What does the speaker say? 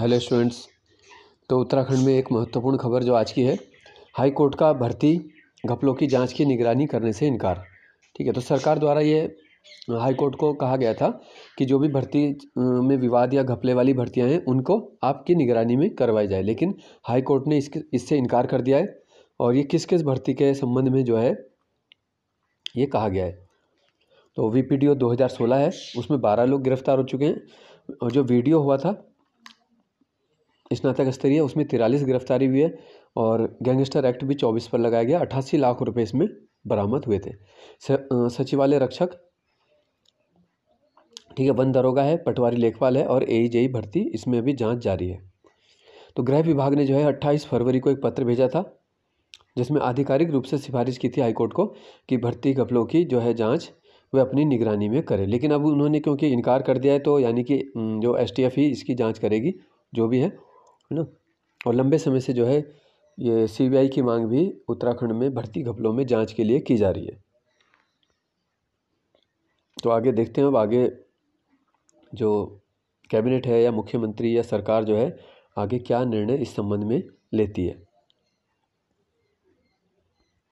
hello students तो उत्तराखंड में एक महत्वपूर्ण खबर जो आज की है हाई कोर्ट का भर्ती घपलों की जांच की निगरानी करने से इनकार ठीक है तो सरकार द्वारा ये हाई कोर्ट को कहा गया था कि जो भी भर्ती में विवाद या घपले वाली भर्तियां हैं उनको आपकी निगरानी में करवाई जाए लेकिन हाई कोर्ट ने इसके इससे इनकार कर दिया है और ये किस किस भर्ती के संबंध में जो है ये कहा गया है तो वी पी है उसमें बारह लोग गिरफ्तार हो चुके हैं और जो वीडियो हुआ था स्नातक स्तरीय उसमें तिरालीस गिरफ्तारी हुई है और गैंगस्टर एक्ट भी चौबीस पर लगाया गया अट्ठासी लाख रुपये इसमें बरामद हुए थे सचिवालय रक्षक ठीक है वन दरोगा है पटवारी लेखपाल है और ए जेई e भर्ती इसमें भी जांच जारी है तो गृह विभाग ने जो है अट्ठाईस फरवरी को एक पत्र भेजा था जिसमें आधिकारिक रूप से सिफारिश की थी हाईकोर्ट को कि भर्ती घपलों की जो है जांच वे अपनी निगरानी में करें लेकिन अब उन्होंने क्योंकि इनकार कर दिया है तो यानी कि जो एस ही इसकी जाँच करेगी जो भी है है ना और लंबे समय से जो है ये सीबीआई की मांग भी उत्तराखंड में भर्ती घपलों में जांच के लिए की जा रही है तो आगे देखते हैं अब आगे जो कैबिनेट है या मुख्यमंत्री या सरकार जो है आगे क्या निर्णय इस संबंध में लेती है